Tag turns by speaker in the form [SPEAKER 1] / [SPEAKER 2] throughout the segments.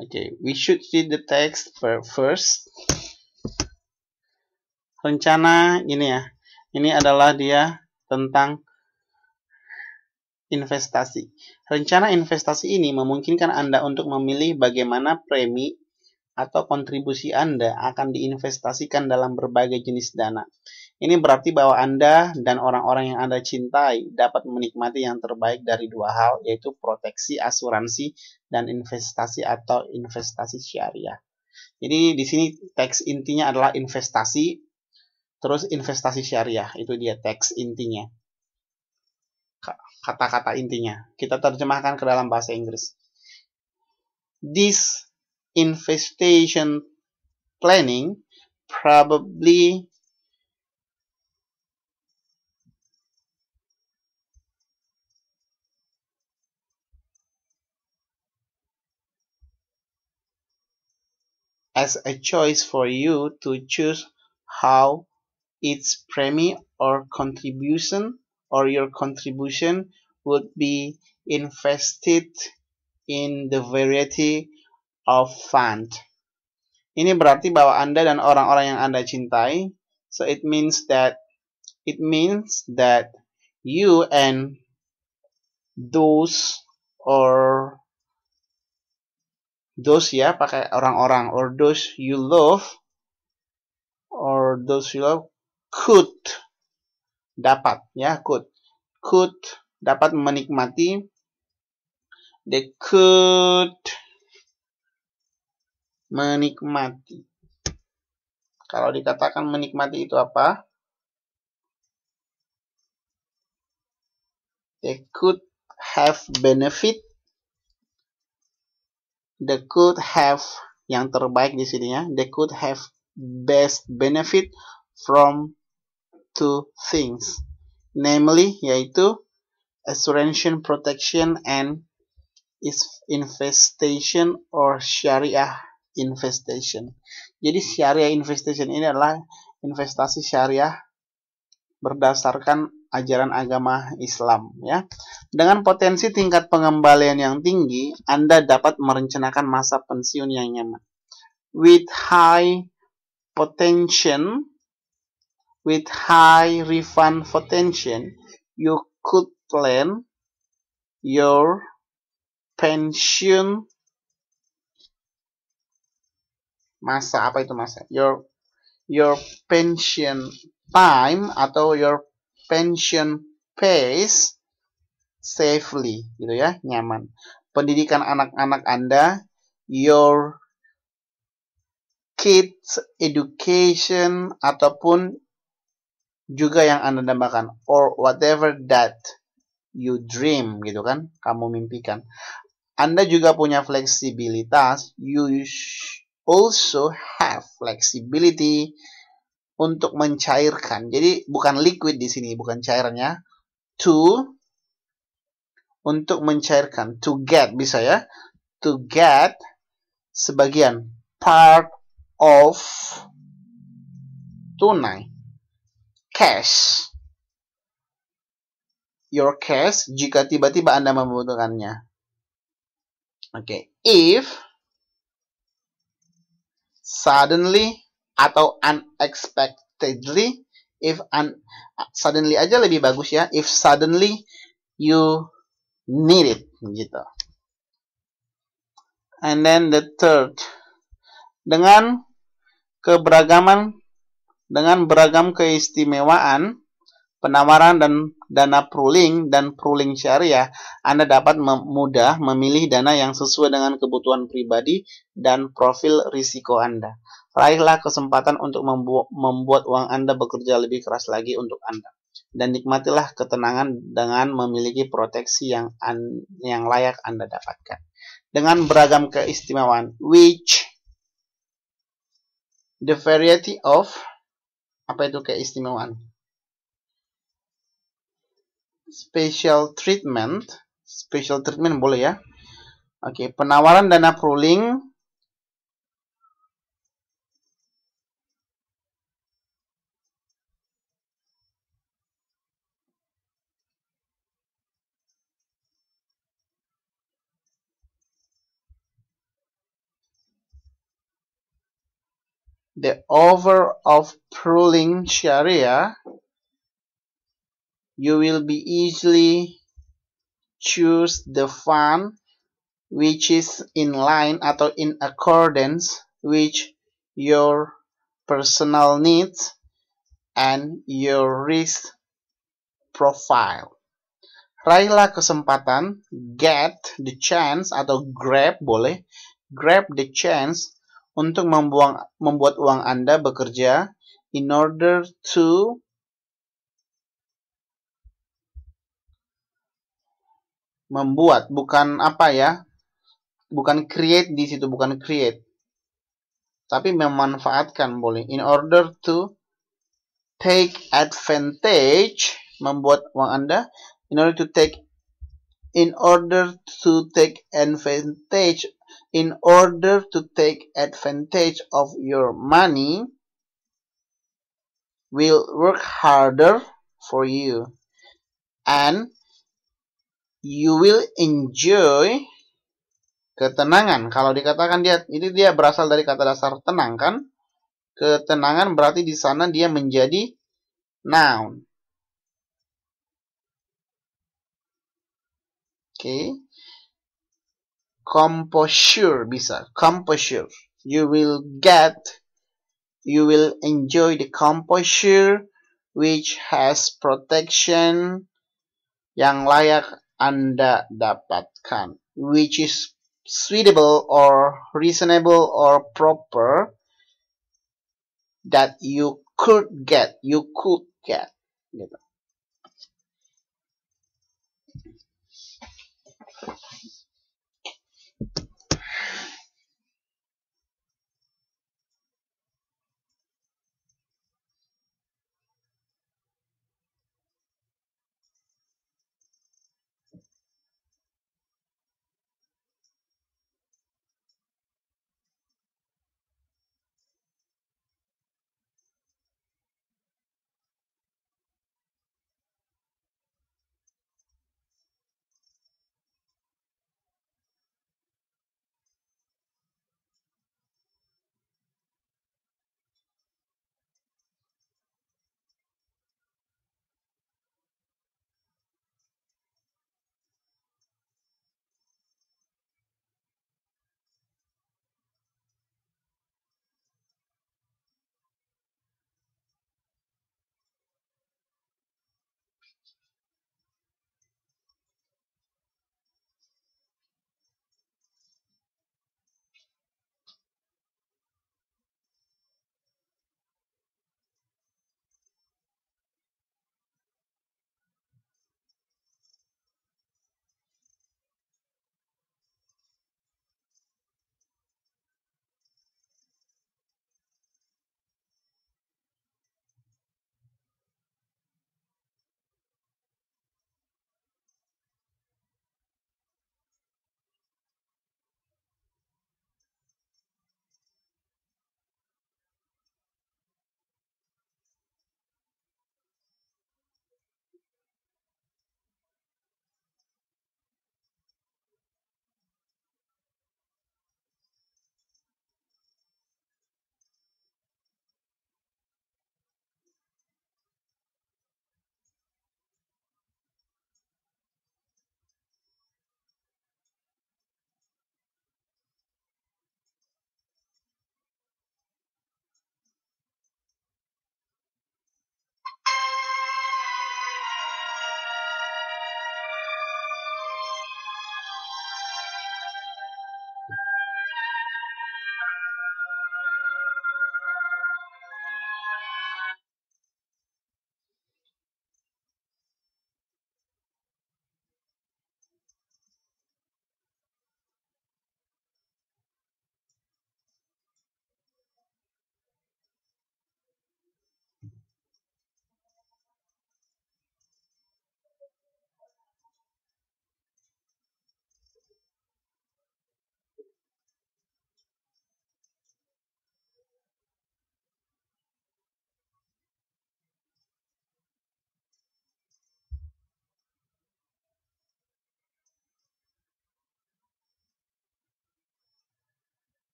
[SPEAKER 1] Okay, we should read the text first. Rencana ini ya. Ini adalah dia tentang investasi. Rencana investasi ini memungkinkan Anda untuk memilih bagaimana premi atau kontribusi Anda akan diinvestasikan dalam berbagai jenis dana. Ini berarti bahwa Anda dan orang-orang yang Anda cintai dapat menikmati yang terbaik dari dua hal, yaitu proteksi, asuransi, dan investasi atau investasi syariah. Jadi di sini teks intinya adalah investasi, terus investasi syariah, itu dia teks intinya. Kata-kata intinya. Kita terjemahkan ke dalam bahasa Inggris. This investation planning probably as a choice for you to choose how its premium or contribution or your contribution would be invested in the variety of fund. Ini berarti bahwa Anda dan orang-orang yang Anda cintai, so it means that it means that you and those or those ya pakai orang-orang or those you love or those you love could dapat ya could could dapat menikmati they could menikmati kalau dikatakan menikmati itu apa they could have benefit they could have yang terbaik di sini ya they could have best benefit from two things namely yaitu assurance protection and is infestation or syariah investation. Jadi syariah investation ini adalah investasi syariah berdasarkan ajaran agama Islam ya. Dengan potensi tingkat pengembalian yang tinggi, Anda dapat merencanakan masa pensiun yang nyaman. With high potential with high refund potential, you could plan your pension masa apa itu masa your your pension time atau your expansion pace safely gitu ya, nyaman. Pendidikan anak-anak Anda, your kids education ataupun juga yang Anda dambakan or whatever that you dream gitu kan, kamu mimpikan. Anda juga punya fleksibilitas, you also have flexibility untuk mencairkan. Jadi bukan liquid di sini, bukan cairnya. To untuk mencairkan. To get bisa ya. To get sebagian part of tunai cash your cash jika tiba-tiba Anda membutuhkannya. Oke, okay. if suddenly atau unexpectedly if un suddenly aja lebih bagus ya if suddenly you need it gitu and then the third dengan keberagaman dengan beragam keistimewaan Penawaran dan dana pruling dan pruling syariah, Anda dapat mem mudah memilih dana yang sesuai dengan kebutuhan pribadi dan profil risiko Anda. Raihlah kesempatan untuk membu membuat uang Anda bekerja lebih keras lagi untuk Anda. Dan nikmatilah ketenangan dengan memiliki proteksi yang, yang layak Anda dapatkan. Dengan beragam keistimewaan, which the variety of apa itu keistimewaan? special treatment special treatment boleh ya oke okay, penawaran dana pooling the over of pooling syariah you will be easily choose the fund which is in line atau in accordance with your personal needs and your risk profile. Raihlah kesempatan, get the chance atau grab boleh, grab the chance untuk membuang, membuat uang Anda bekerja in order to membuat bukan apa ya bukan create di situ bukan create tapi memanfaatkan boleh in order to take advantage membuat uang Anda in order to take in order to take advantage in order to take advantage of your money will work harder for you and you will enjoy ketenangan. Kalau dikatakan dia ini dia berasal dari kata dasar tenang kan? Ketenangan berarti di sana dia menjadi noun. Oke. Okay. Composure bisa. Composure. You will get you will enjoy the composure which has protection yang layak under the patkan, which is suitable or reasonable or proper that you could get, you could get. Gitu.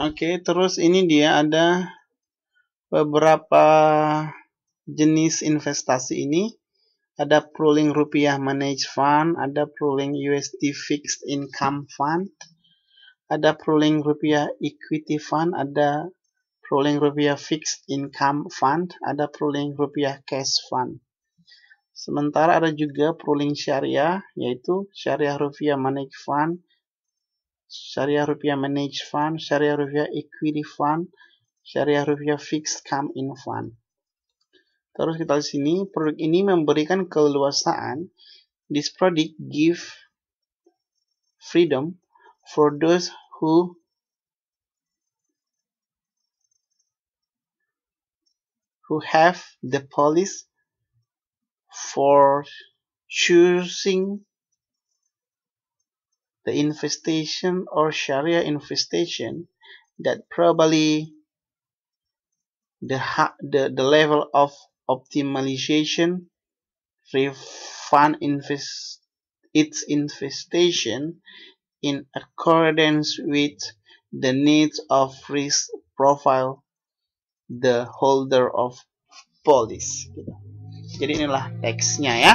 [SPEAKER 1] Oke, terus ini dia ada beberapa jenis investasi ini. Ada Pruling Rupiah Managed Fund, ada Pruling USD Fixed Income Fund, ada Pruling Rupiah Equity Fund, ada Pruling Rupiah Fixed Income Fund, ada Pruling Rupiah Cash Fund. Sementara ada juga Pruling Syariah, yaitu Syariah Rupiah Managed Fund, Sharia Rupiah Managed Fund, Sharia Rupiah Equity Fund, Syariah Rupiah Fixed Come In Fund. Terus kita di sini, produk ini memberikan keleluasaan. This product give freedom for those who who have the policy for choosing the infestation or Sharia infestation that probably the, the, the level of optimization refund invest, its infestation in accordance with the needs of risk profile the holder of police. Gitu. Jadi inilah teksnya ya.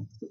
[SPEAKER 1] Thank you.